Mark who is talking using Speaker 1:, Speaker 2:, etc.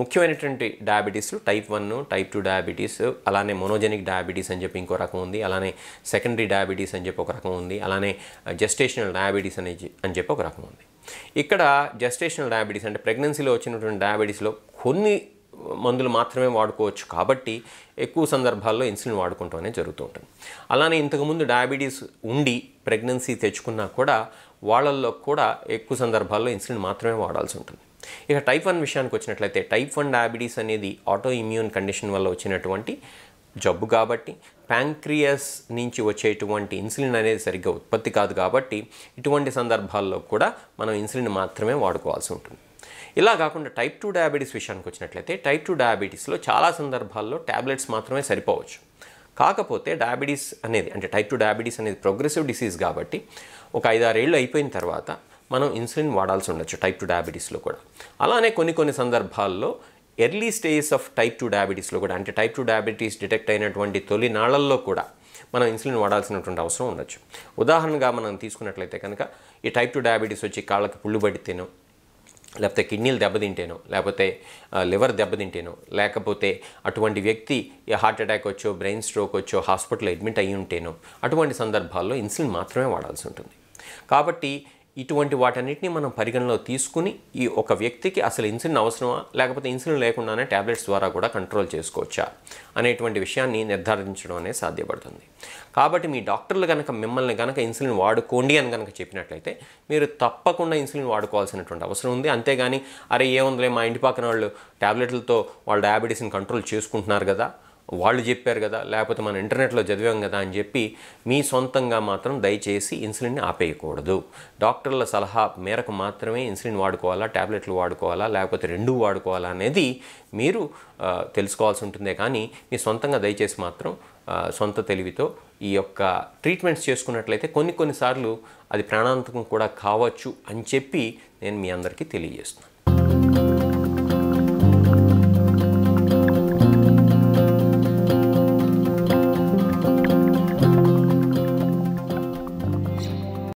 Speaker 1: ముఖ్యమైనటువంటి diabetes type one type two diabetes అలానే monogenic diabetes అని చెప్పి ఇంకో రకం ఉంది అలానే సెకండరీ డయాబెటీస్ అని చెప్పి ఒక రకం ఉంది అలానే జెస్టేషనల్ uh, డయాబెటీస్ అని అని చెప్పి ఒక రకం ఉంది ఇక్కడ జెస్టేషనల్ డయాబెటీస్ అంటే ప్రెగ్నెన్సీలో వచ్చినటువంటి డయాబెటీస్లో కొన్ని మందులు మాత్రమే వాడుకోవచ్చు కాబట్టి ఎక్కువ సందర్భాల్లో ఇన్సులిన్ వాడుకుంటూనే జరుగుతూ ఉంటుంది అలానే ఇంతకుముందు డయాబెటీస్ ఉండి ప్రెగ్నెన్సీ తెచ్చుకున్నా కూడా వాళ్ళల్లో కూడా ఎక్కువ సందర్భాల్లో ఇన్సులిన్ మాత్రమే వాడాల్సి ఉంటుంది ఇక టైప్ వన్ విషయానికి వచ్చినట్లయితే టైప్ వన్ డయాబెటీస్ అనేది ఆటో ఇమ్యూన్ కండిషన్ వల్ల వచ్చినటువంటి జబ్బు కాబట్టి ప్యాంక్రియస్ నుంచి వచ్చేటువంటి ఇన్సులిన్ అనేది సరిగ్గా ఉత్పత్తి కాదు కాబట్టి ఇటువంటి సందర్భాల్లో కూడా మనం ఇన్సులిన్ మాత్రమే వాడుకోవాల్సి ఉంటుంది ఇలా కాకుండా టైప్ టూ డయాబెటీస్ విషయానికి వచ్చినట్లయితే టైప్ టూ డయాబెటీస్లో చాలా సందర్భాల్లో ట్యాబ్లెట్స్ మాత్రమే సరిపోవచ్చు కాకపోతే డయాబెటీస్ అనేది అంటే టైప్ టూ డయాబెటీస్ అనేది ప్రోగ్రెసివ్ డిసీజ్ కాబట్టి ఒక ఐదారేళ్ళు అయిపోయిన తర్వాత మనం ఇన్సులిన్ వాడాల్సి ఉండొచ్చు టైప్ టూ డయాబెటీస్లో కూడా అలానే కొన్ని కొన్ని సందర్భాల్లో early stages of type two డయాబెటీస్లో కూడా అంటే టైప్ టూ డయాబెటీస్ డిటెక్ట్ అయినటువంటి తొలి నాళ్ళల్లో కూడా మనం ఇన్సులిన్ వాడాల్సినటువంటి అవసరం ఉండొచ్చు ఉదాహరణగా మనం తీసుకున్నట్లయితే కనుక ఈ టైప్ టూ డయాబెటీస్ వచ్చి కాళ్ళకి పుళ్ళు పడితేనో లేకపోతే కిడ్నీలు దెబ్బతింటేనో లేకపోతే లివర్ దెబ్బతింటేనో లేకపోతే అటువంటి వ్యక్తి హార్ట్ అటాక్ వచ్చో బ్రెయిన్ స్ట్రోక్ వచ్చో హాస్పిటల్ అడ్మిట్ అయ్యి ఉంటేనో అటువంటి సందర్భాల్లో ఇన్సులిన్ మాత్రమే వాడాల్సి ఉంటుంది కాబట్టి ఇటువంటి వాటన్నిటిని మనం పరిగణలో తీసుకుని ఈ ఒక వ్యక్తికి అసలు ఇన్సులిన్ అవసరమా లేకపోతే ఇన్సులిన్ లేకుండానే ట్యాబ్లెట్స్ ద్వారా కూడా కంట్రోల్ చేసుకోవచ్చా అనేటువంటి విషయాన్ని నిర్ధారించడం అనేది సాధ్యపడుతుంది కాబట్టి మీ డాక్టర్లు కనుక మిమ్మల్ని కనుక ఇన్సులిన్ వాడుకోండి అని కనుక చెప్పినట్లయితే మీరు తప్పకుండా ఇన్సులిన్ వాడుకోవాల్సినటువంటి అవసరం ఉంది అంతేగాని అరే ఏముందిలే మా ఇంటి పక్కన వాళ్ళు ట్యాబ్లెట్లతో వాళ్ళు డయాబెటీస్ని కంట్రోల్ చేసుకుంటున్నారు కదా వాళ్ళు చెప్పారు కదా లేకపోతే మన ఇంటర్నెట్లో చదివాం కదా అని చెప్పి మీ సొంతంగా మాత్రం దయచేసి ఇన్సులిన్ని ఆపేయకూడదు డాక్టర్ల సలహా మేరకు మాత్రమే ఇన్సులిన్ వాడుకోవాలా ట్యాబ్లెట్లు వాడుకోవాలా లేకపోతే రెండూ వాడుకోవాలా అనేది మీరు తెలుసుకోవాల్సి ఉంటుందే కానీ మీ సొంతంగా దయచేసి మాత్రం సొంత తెలివితో ఈ యొక్క ట్రీట్మెంట్స్ చేసుకున్నట్లయితే కొన్ని కొన్నిసార్లు అది ప్రాణాంతకం కూడా కావచ్చు అని చెప్పి నేను మీ అందరికీ తెలియజేస్తున్నాను